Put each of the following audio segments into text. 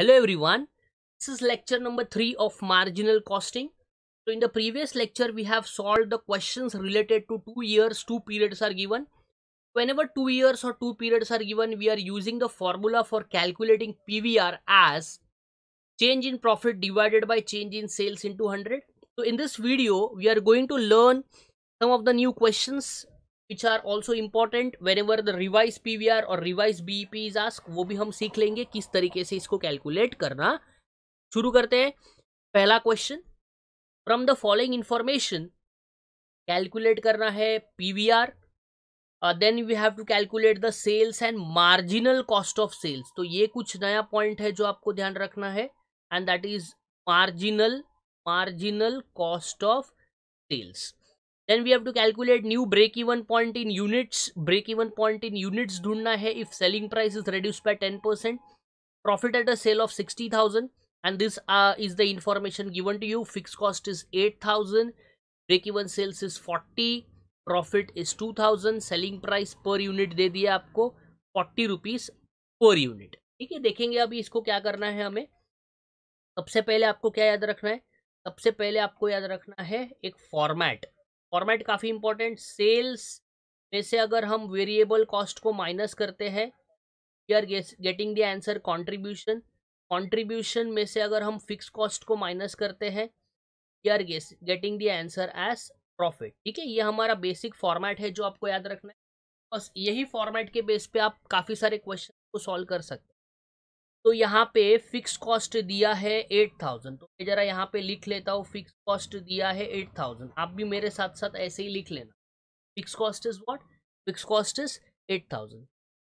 Hello everyone, this is lecture number 3 of marginal costing. So in the previous lecture we have solved the questions related to 2 years, 2 periods are given. Whenever 2 years or 2 periods are given we are using the formula for calculating PVR as change in profit divided by change in sales into 100. So in this video we are going to learn some of the new questions which are also important whenever the revised PVR or revised BEP is asked वो भी हम सीख लेंगे किस तरीके से इसको calculate करना शुरू करते हैं पहला question from the following information calculate करना है P V R then we have to calculate the sales and marginal cost of sales तो ये कुछ नया पॉइंट है जो आपको ध्यान रखना है and that is marginal marginal cost of sales then we have to calculate new break even point in units break even point in units ढूंढना है if selling price is reduce by ten percent profit at profit sale of sixty thousand and this is the is given to you fix cost is eight thousand break even sales is forty profit is two thousand selling price per unit दे दिया आपको forty rupees per unit ठीक है देखेंगे अभी इसको क्या करना है हमें सबसे पहले आपको क्या याद रखना है सबसे पहले आपको याद रखना है एक फॉर्मेट फॉर्मेट काफ़ी इंपॉर्टेंट सेल्स में से अगर हम वेरिएबल कॉस्ट को माइनस करते हैं we are getting the answer contribution contribution में से अगर हम फिक्स कॉस्ट को माइनस करते हैं we are getting the answer as profit ठीक है ये हमारा बेसिक फॉर्मेट है जो आपको याद रखना है बस यही फॉर्मेट के बेस पे आप काफ़ी सारे क्वेश्चन को सॉल्व कर सकते हैं तो यहाँ पे फिक्स कॉस्ट दिया है एट थाउजेंड तो मैं जरा यहाँ पे लिख लेता हूँ फिक्स कॉस्ट दिया है एट थाउजेंड आप भी मेरे साथ साथ ऐसे ही लिख लेना fix cost is what fix cost is eight thousand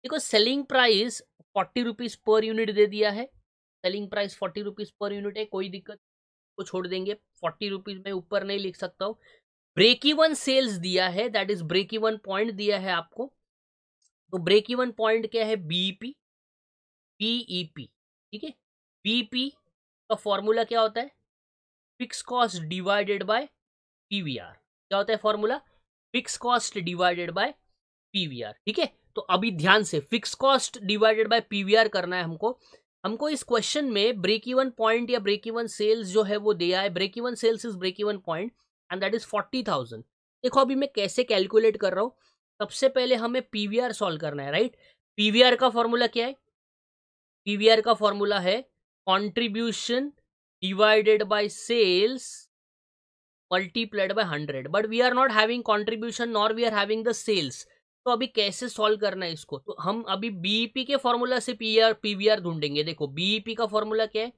देखो selling price forty rupees per unit दे दिया है selling price forty rupees per unit है कोई दिक्कत को छोड़ देंगे फोर्टी रुपीज में ऊपर नहीं लिख सकता हूँ ब्रेक इवन सेल्स दिया है that is break even point दिया है आपको तो ब्रेक इवन पॉइंट क्या है बीईपी बीईपी e ठीक है बीपी e का फॉर्मूला क्या होता है fix cost divided by PVR क्या होता है formula fix cost divided by PVR ठीक है तो अभी ध्यान से fix cost divided by PVR करना है हमको हमको इस क्वेश्चन में ब्रेक इवन पॉइंट या ब्रेक इवन सेल्स जो है वो दिया है break even sales is break even point and that is forty thousand देखो अभी मैं कैसे कैलकुलेट कर रहा हूँ सबसे पहले हमें पीवीआर सॉल्व करना है राइट पीवीआर का फॉर्मूला क्या है पीवीआर का फॉर्मूला है contribution divided by sales multiplied by hundred but we are not having contribution nor we are having the sales तो अभी कैसे सॉल्व करना है इसको तो हम अभी बीईपी e के फॉर्मूला से पी आर पी ढूंढेंगे देखो बीईपी e का फॉर्मूला क्या है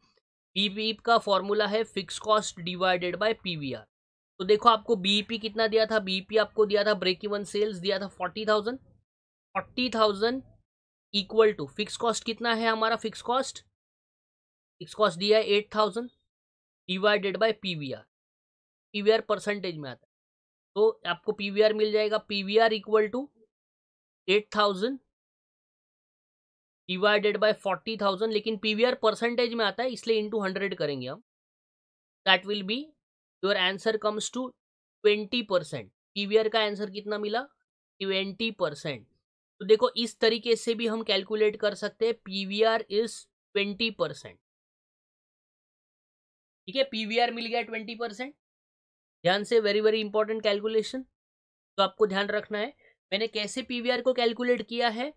बीपी e का फॉर्मूला है fix cost divided by PVR तो देखो आपको बीपी कितना दिया था बीपी आपको दिया था ब्रेक इवन सेल्स दिया था forty thousand forty thousand equal to fix cost कितना है हमारा फिक्स कॉस्ट फिक्स कॉस्ट दिया है eight thousand divided by P V R P V R percentage में आता है तो आपको पी वी आर मिल जाएगा P V R equal to eight thousand divided by forty thousand लेकिन पी वी आर परसेंटेज में आता है इसलिए टू हंड्रेड करेंगे हम that will be your answer comes to twenty percent P V R का आंसर कितना मिला ट्वेंटी परसेंट तो देखो इस तरीके से भी हम कैलकुलेट कर सकते हैं पीवीआर इज ट्वेंटी परसेंट ठीक है पीवीआर मिल गया ट्वेंटी परसेंट ध्यान से वेरी वेरी इंपॉर्टेंट कैलकुलेशन तो आपको ध्यान रखना है मैंने कैसे पीवीआर को कैलकुलेट किया है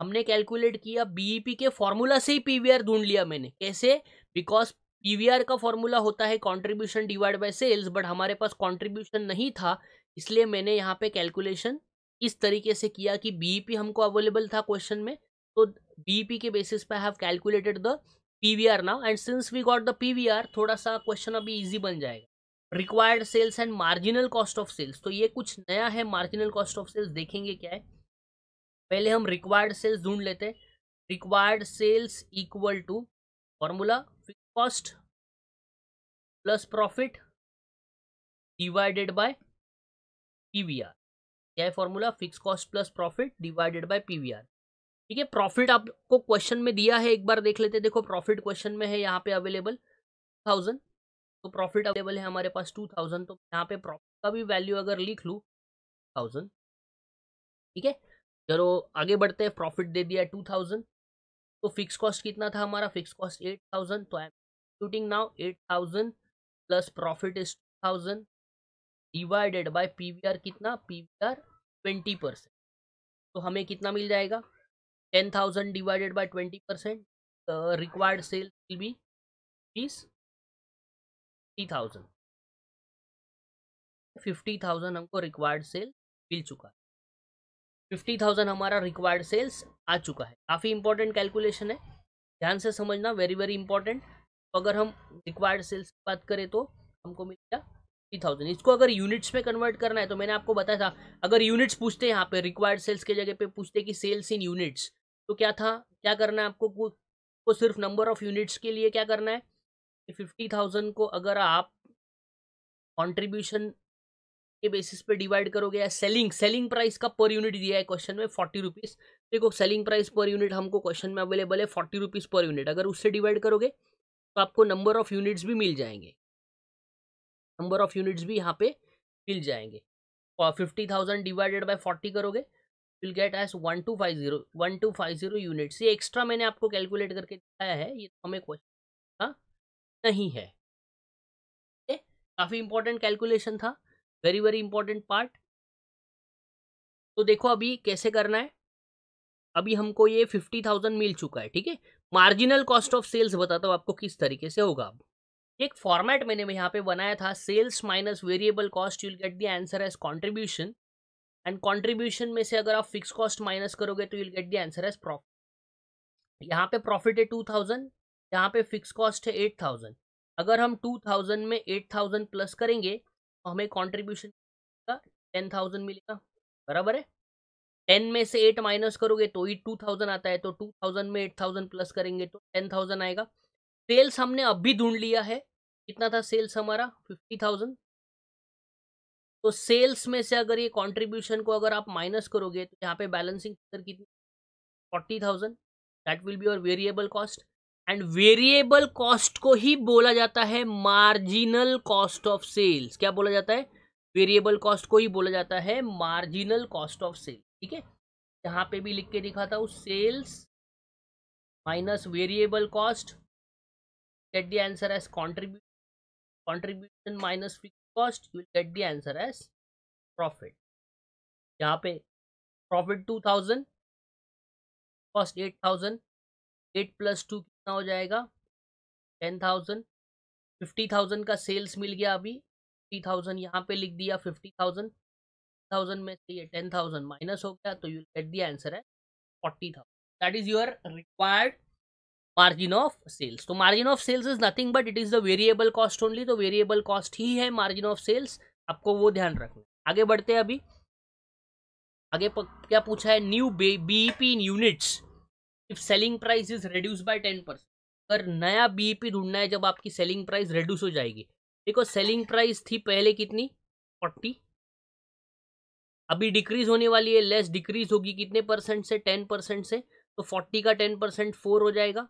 हमने कैलकुलेट किया बीईपी e के फॉर्मूला से ही पीवीआर ढूंढ लिया मैंने कैसे बिकॉज पीवीआर का फॉर्मूला होता है contribution divide by sales but हमारे पास कंट्रीब्यूशन नहीं था इसलिए मैंने यहाँ पे कैलकुलेशन इस तरीके से किया कि बीईपी हमको अवेलेबल था क्वेश्चन में तो बीपी के बेसिस पे have calculated the PVR now and since we got the PVR थोड़ा सा क्वेश्चन अभी इजी बन जाएगा required sales and marginal cost of sales तो ये कुछ नया है मार्जिनल कॉस्ट ऑफ सेल्स देखेंगे क्या है पहले हम रिक्वायर्ड सेल्स ढूंढ लेते हैं required sales equal to formula fix cost plus profit divided by PVR क्या है formula fix cost plus profit divided by PVR ठीक है प्रॉफिट आपको क्वेश्चन में दिया है एक बार देख लेते हैं देखो प्रॉफिट क्वेश्चन में है यहाँ पे अवेलेबल थाउजेंड तो प्रॉफिट अवेलेबल है हमारे पास टू थाउजेंड तो यहाँ पे प्रॉफिट का भी वैल्यू अगर लिख लूँ थाउजेंड ठीक है चलो आगे बढ़ते हैं प्रॉफिट दे दिया टू थाउजेंड तो फिक्स कॉस्ट कितना था हमारा फिक्स कॉस्ट एट थाउजेंड तो I am shooting now eight thousand plus profit is two thousand divided by PVR कितना पीवीआर ट्वेंटी परसेंट तो हमें कितना मिल जाएगा ten thousand divided by twenty percent required sale will be please three thousand fifty thousand हमको required sale मिल चुका है फिफ्टी थाउजेंड हमारा रिक्वायर्ड सेल्स आ चुका है काफ़ी इंपॉर्टेंट कैलकुलेशन है ध्यान से समझना वेरी वेरी इंपॉर्टेंट तो अगर हम रिक्वायर्ड सेल्स की बात करें तो हमको मिल गया थाउजेंड इसको अगर यूनिट्स में कन्वर्ट करना है तो मैंने आपको बताया था अगर यूनिट्स पूछते हैं यहाँ पे रिक्वायर्ड सेल्स के जगह पे पूछते कि सेल्स इन यूनिट्स तो क्या था क्या करना है आपको को सिर्फ नंबर ऑफ यूनिट्स के लिए क्या करना है कि फिफ्टी थाउजेंड को अगर आप कॉन्ट्रीब्यूशन के बेसिस पे डिवाइड करोगे या सेलिंग सेलिंग प्राइस का पर यूनिट दिया है क्वेश्चन में फोर्टी रुपीज़ देखो सेलिंग प्राइस पर यूनिट हमको क्वेश्चन में अवेलेबल है फोर्टी रुपीज़ पर यूनिट अगर उससे डिवाइड करोगे तो आपको नंबर ऑफ यूनिट्स भी मिल जाएंगे नंबर ऑफ यूनिट्स भी यहाँ पे मिल जाएंगे और fifty thousand divided by forty करोगे will get as one two five zero one two five zero units ये एक्स्ट्रा मैंने आपको कैलकुलेट करके दिखाया है ये तो हमें क्वेश्चन नहीं है काफ़ी इंपॉर्टेंट कैलकुलेशन था वेरी वेरी इंपॉर्टेंट पार्ट तो देखो अभी कैसे करना है अभी हमको ये फिफ्टी थाउजेंड मिल चुका है ठीक है मार्जिनल कॉस्ट ऑफ सेल्स बताता हूँ आपको किस तरीके से होगा अब एक फॉर्मेट मैंने यहाँ पे बनाया था sales minus variable cost you'll get the answer as contribution and contribution में से अगर आप फिक्स कॉस्ट माइनस करोगे तो you'll get the answer as profit यहाँ पे प्रॉफिट है टू थाउजेंड यहाँ पे फिक्स कॉस्ट है एट थाउजेंड अगर हम टू थाउजेंड में एट थाउजेंड प्लस करेंगे तो हमें कॉन्ट्रीब्यूशन का टेन थाउजेंड मिलेगा बराबर है टेन में से एट माइनस करोगे तो ही टू थाउजेंड आता है तो टू थाउजेंड में एट थाउजेंड प्लस करेंगे तो टेन थाउजेंड आएगा सेल्स हमने अब भी ढूंढ लिया है कितना था सेल्स हमारा फिफ्टी थाउजेंड तो सेल्स में से अगर ये कंट्रीब्यूशन को अगर आप माइनस करोगे तो यहाँ पे बैलेंसिंग फिगर कितनी forty thousand that will be और variable cost and variable cost को ही बोला जाता है मार्जिनल कॉस्ट ऑफ सेल्स क्या बोला जाता है वेरिएबल कॉस्ट को ही बोला जाता है मार्जिनल कॉस्ट ऑफ सेल्स ठीक है यहाँ पे भी लिख के दिखाता हूँ sales minus variable cost at the answer as contribute contribution minus fix cost you will get the answer as profit यहाँ पे profit two thousand cost eight thousand eight plus two कितना हो जाएगा टेन थाउजेंड फिफ्टी थाउजेंड का sales मिल गया अभी fifty thousand यहाँ पे लिख दिया फिफ्टी थाउजेंड थाउजेंड में से ये टेन थाउजेंड माइनस हो गया तो यू गेट दी आंसर है forty thousand that is your required margin of sales तो margin of sales is nothing but it is the variable cost only तो variable cost ही है मार्जिन ऑफ सेल्स आपको वो ध्यान रखना आगे बढ़ते हैं अभी आगे क्या पूछा है new BEP in units if selling price is reduce by ten percent अगर नया बीईपी e ढूंढना है जब आपकी सेलिंग प्राइस रिड्यूस हो जाएगी देखो सेलिंग प्राइस थी पहले कितनी फोर्टी अभी डिक्रीज होने वाली है लेस डिक्रीज होगी कितने परसेंट से टेन परसेंट से तो फोर्टी का टेन परसेंट फोर हो जाएगा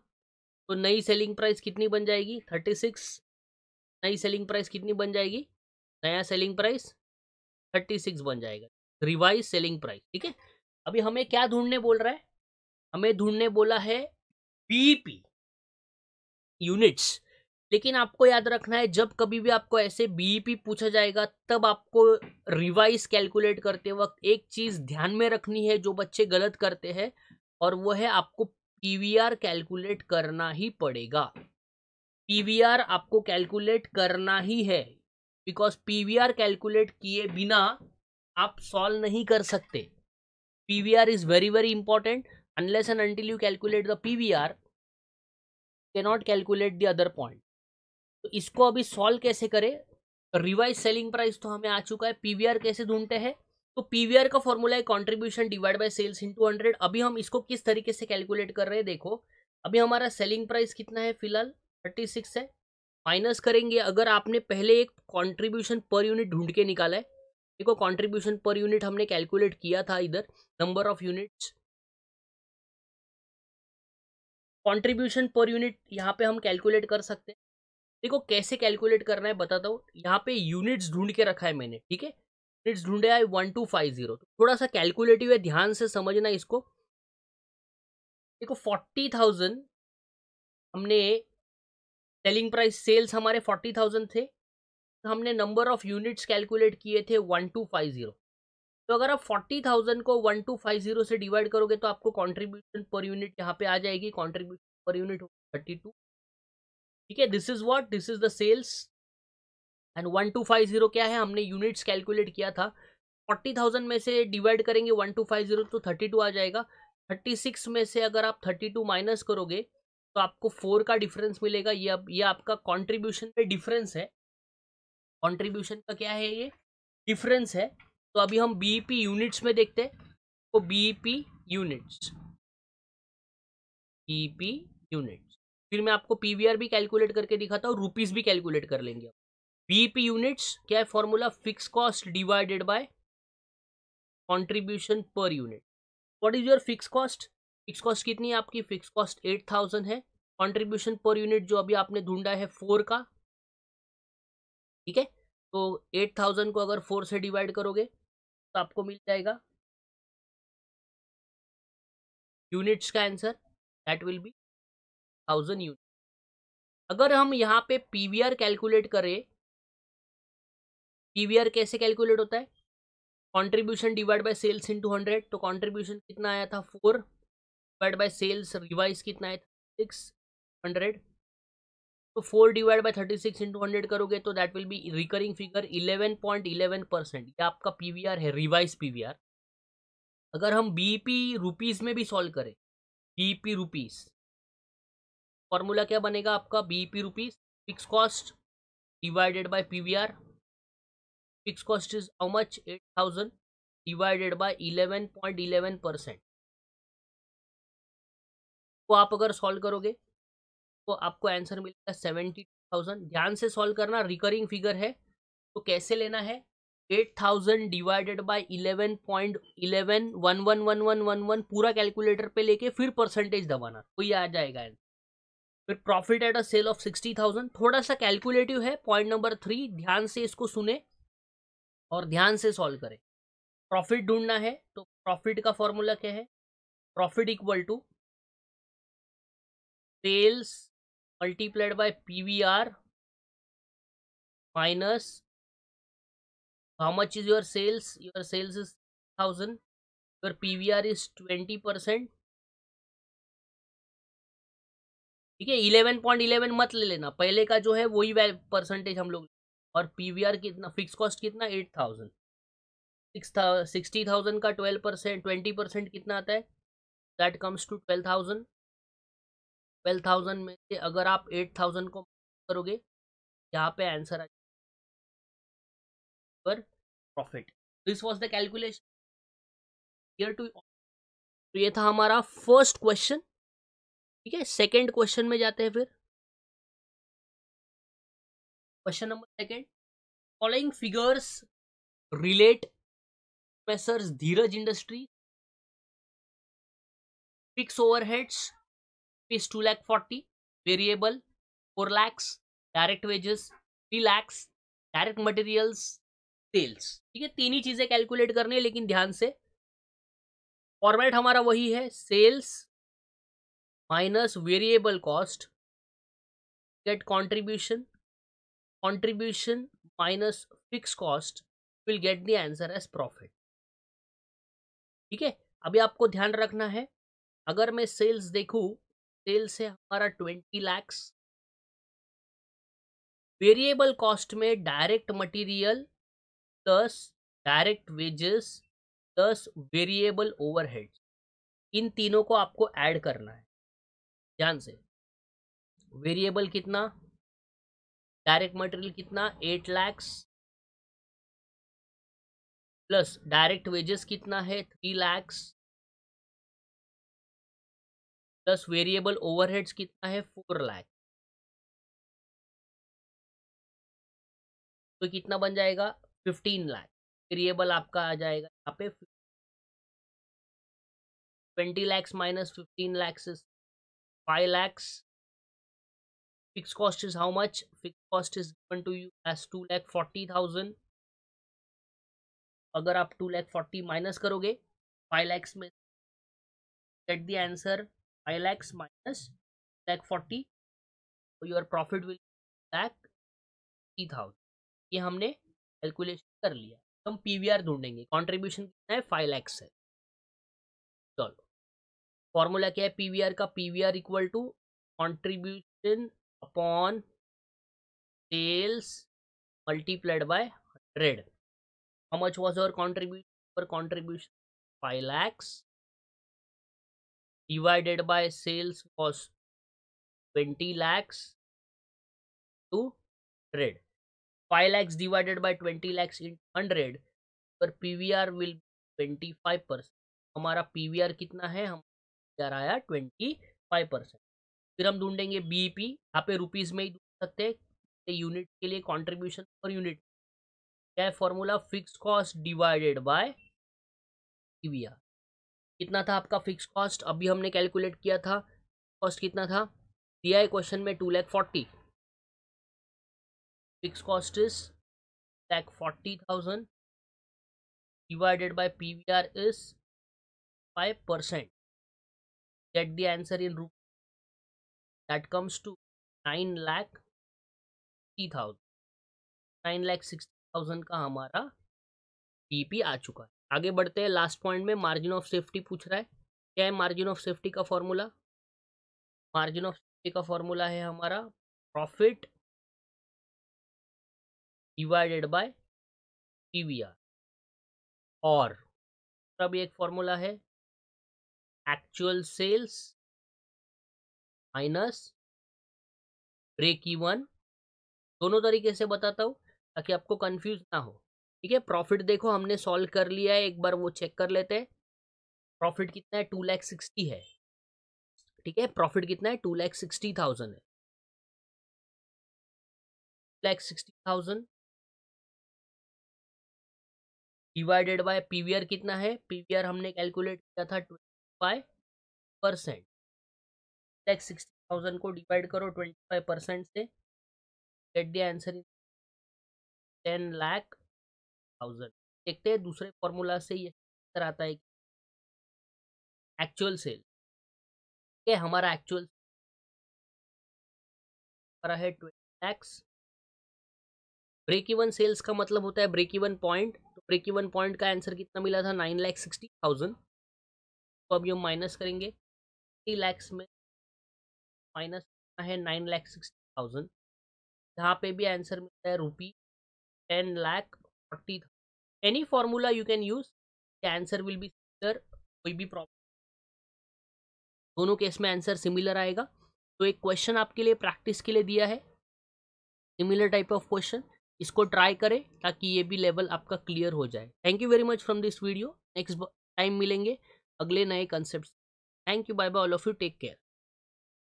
तो नई सेलिंग प्राइस कितनी बन जाएगी थर्टी सिक्स नई सेलिंग प्राइस कितनी बन जाएगी नया सेलिंग प्राइस थर्टी सिक्स बन जाएगा रिवाइज सेलिंग प्राइस ठीक है अभी हमें क्या ढूंढने बोल रहा है हमें ढूंढने बोला है बीपी यूनिट्स लेकिन आपको याद रखना है जब कभी भी आपको ऐसे बीईपी e पूछा जाएगा तब आपको रिवाइज कैलकुलेट करते वक्त एक चीज़ ध्यान में रखनी है जो बच्चे गलत करते हैं और वो है आपको पीवीआर कैलकुलेट करना ही पड़ेगा पीवीआर आपको कैलकुलेट करना ही है बिकॉज पीवीआर कैलकुलेट किए बिना आप सॉल्व नहीं कर सकते PVR is very very important unless and until you calculate the PVR cannot calculate the other point तो इसको अभी सॉल्व कैसे करें रिवाइज सेलिंग प्राइस तो हमें आ चुका है पीवीआर कैसे ढूंढते हैं तो पीवीआर का फॉर्मूला है contribution divide by sales into hundred अभी हम इसको किस तरीके से कैलकुलेट कर रहे हैं देखो अभी हमारा सेलिंग प्राइस कितना है फिलहाल थर्टी सिक्स है माइनस करेंगे अगर आपने पहले एक कॉन्ट्रीब्यूशन पर यूनिट ढूंढ के निकाला है देखो कॉन्ट्रीब्यूशन पर यूनिट हमने कैलकुलेट किया था इधर number of units contribution per unit यहाँ पे हम कैलकुलेट कर सकते हैं देखो कैसे कैलकुलेट करना है बताता हूँ यहाँ पे यूनिट्स ढूंढ के रखा है मैंने ठीक है इट्स ढूंढे I one two five zero थोड़ा सा कैलकुलेटिव है ध्यान से समझना इसको देखो फोर्टी थाउजेंड हमने सेलिंग प्राइस सेल्स हमारे फोर्टी थाउजेंड थे तो हमने नंबर ऑफ यूनिट्स कैलकुलेट किए थे वन टू फाइव जीरो तो अगर आप फोर्टी थाउजेंड को वन टू फाइव जीरो से डिवाइड करोगे तो आपको कॉन्ट्रीब्यूशन पर यूनिट यहाँ पे आ जाएगी contribution per unit thirty two ठीक है this is what this is the sales and one two five zero क्या है हमने यूनिट्स कैलकुलेट किया था फोर्टी थाउजेंड में से डिवाइड करेंगे वन टू फाइव जीरो तो थर्टी टू आ जाएगा थर्टी सिक्स में से अगर आप थर्टी टू माइनस करोगे तो आपको फोर का डिफरेंस मिलेगा ये अब ये आपका कॉन्ट्रीब्यूशन पे डिफरेंस है कॉन्ट्रीब्यूशन का क्या है ये डिफरेंस है तो अभी हम बीईपी यूनिट्स e में देखते हैं तो बीईपी यूनिट्स बीईपी यूनिट्स फिर मैं आपको पीवीआर भी कैलकुलेट करके दिखाता हूँ रुपीज़ भी कैलकुलेट कर लेंगे पीपी यूनिट्स क्या है formula fix cost divided by contribution per unit what is your fix cost fix cost कितनी है आपकी फिक्स कॉस्ट एट थाउजेंड है कंट्रीब्यूशन पर यूनिट जो अभी आपने ढूंढा है फोर का ठीक है तो एट थाउजेंड को अगर फोर से डिवाइड करोगे तो आपको मिल जाएगा यूनिट्स का answer that will be thousand unit अगर हम यहाँ पे आर कैलकुलेट करें पीवीआर कैसे कैलकुलेट होता है contribution divide by sales into hundred तो कंट्रीब्यूशन कितना आया था four divide by sales revise कितना आया था सिक्स हंड्रेड तो four divide by thirty six into hundred करोगे तो that will be recurring figure eleven point eleven percent ये आपका पी वी आर है रिवाइज पी वी आर अगर हम बी पी रुपीज़ में भी सॉल्व करें बी पी रुपीज़ फॉर्मूला क्या बनेगा आपका B P rupees fix cost divided by P V R fixed cost is how much 8000 divided by 11.11 percent को आप अगर सॉल्व करोगे तो आपको आंसर मिलेगा सेवेंटी थाउजेंड ध्यान से सॉल्व करना रिकरिंग फिगर है तो कैसे लेना है eight thousand divided by eleven point eleven one one one one one one पूरा कैलकुलेटर पे लेके फिर परसेंटेज दबाना तो ये आ जाएगा आंसर फिर profit at a sale of sixty thousand थोड़ा सा कैलकुलेटिव है पॉइंट नंबर थ्री ध्यान से इसको सुने और ध्यान से सॉल्व करें प्रॉफिट ढूंढना है तो प्रॉफिट का फॉर्मूला क्या है profit equal to sales multiplied by PVR minus much is your sales your sales is thousand your PVR is twenty percent ठीक है इलेवन पॉइंट इलेवन मत ले लेना पहले का जो है वही परसेंटेज हम लोग और पीवीआर कितना फिक्स कॉस्ट कितना eight thousand six sixty thousand का ट्वेल्व परसेंट ट्वेंटी परसेंट कितना आता है that comes to twelve thousand twelve thousand में से अगर आप एट थाउजेंड को करोगे यहाँ पे आंसर आ पर profit this was the calculation here too तो ये था हमारा फर्स्ट क्वेश्चन ठीक है सेकेंड क्वेश्चन में जाते हैं फिर question number second following figures relate professor Dheeraj industry fix overheads fees two lakh forty variable four lakhs direct wages three lakhs direct materials sales ठीक है तीन ही चीज़ें कैलकुलेट करनी है लेकिन ध्यान से फॉर्मेट हमारा वही है sales minus variable cost get contribution contribution minus fixed cost will get the answer as profit ठीक है अभी आपको ध्यान रखना है अगर मैं सेल्स देखू सेल्स है हमारा ट्वेंटी लैक्स वेरिएबल कॉस्ट में direct material plus direct wages plus variable overhead इन तीनों को आपको ऐड करना है ध्यान से वेरिएबल कितना डायरेक्ट मटेरियल कितना eight lakhs plus direct wages कितना है three lakhs plus variable overheads कितना है फोर लैख तो कितना बन जाएगा फिफ्टीन लैक्स वेरिएबल आपका आ जाएगा यहाँ पे twenty lakhs minus fifteen lakhs five lakhs fixed cost is how much fixed cost is given to you as two lakh forty thousand अगर आप टू लैख फोर्टी माइनस करोगे फाइव लैक्स में get the answer five lakhs minus lakh forty your profit will lakh three thousand ये हमने calculation कर लिया हम P V R ढूंढेंगे कॉन्ट्रीब्यूशन कितना है फाइव लैक्स है चलो फॉर्मूला क्या है पी वी आर का P V R equal to contribution upon sales multiplied by hundred how much was our contribution पर contribution five lakhs divided by sales was twenty lakhs to hundred five lakhs divided by twenty lakhs in hundred पर P V R will twenty five percent हमारा P V R कितना है हम आया twenty five percent फिर हम ढूंढेंगे बीईपी e यहाँ पे रुपीज़ में ही ढूंढ सकते हैं यूनिट के लिए कॉन्ट्रीब्यूशन पर यूनिट क्या है formula fix cost divided by PVR कितना था आपका फिक्स कॉस्ट अभी हमने कैलकुलेट किया था कॉस्ट कितना था दिया है क्वेश्चन में two lakh forty fix cost is lakh forty thousand divided by P V R is five percent get the answer इन रूप that comes to 9 lakh sixty thousand nine lakh sixty thousand का हमारा डी आ चुका है आगे बढ़ते हैं लास्ट पॉइंट में मार्जिन ऑफ सेफ्टी पूछ रहा है क्या है मार्जिन ऑफ सेफ्टी का फॉर्मूला मार्जिन ऑफ सेफ्टी का फॉर्मूला है हमारा प्रॉफिट डिवाइडेड बाय पीवीआर और तब एक फॉर्मूला है actual sales minus break even दोनों तरीके से बताता हूँ ताकि आपको कंफ्यूज ना हो ठीक है प्रॉफिट देखो हमने सॉल्व कर लिया है एक बार वो चेक कर लेते हैं प्रॉफिट कितना है टू लैख सिक्सटी है ठीक है प्रॉफिट कितना है टू लैख सिक्सटी थाउजेंड है lakh sixty thousand divided by PVR कितना है पीवीआर हमने कैलकुलेट किया था twenty five percent lakh sixty thousand को डिवाइड करो ट्वेंटी फाइव परसेंट से get the answer is ten lakh thousand देखते हैं दूसरे फॉर्मूला से ये आंसर आता है एक्चुअल सेल ये हमारा एक्चुअल हमारा है twenty lakhs break even sales का मतलब होता है ब्रेक इवन पॉइंट तो ब्रेक इवन पॉइंट का आंसर कितना मिला था नाइन लैख सिक्सटी थाउजेंड तो अब ये हम माइनस करेंगे थ्री लैक्स में माइनस है नाइन लैख सिक्सटी थाउजेंड यहाँ पे भी आंसर मिलता है rupee ten lakh forty thousand any formula you can use answer will be similar कोई भी प्रॉब्लम दोनों केस में आंसर सिमिलर आएगा तो एक क्वेश्चन आपके लिए प्रैक्टिस के लिए दिया है सिमिलर टाइप ऑफ क्वेश्चन इसको ट्राई करें ताकि ये भी लेवल आपका क्लियर हो जाए thank you very much from this video next time मिलेंगे अगले नए concept thank you bye bye all of you take care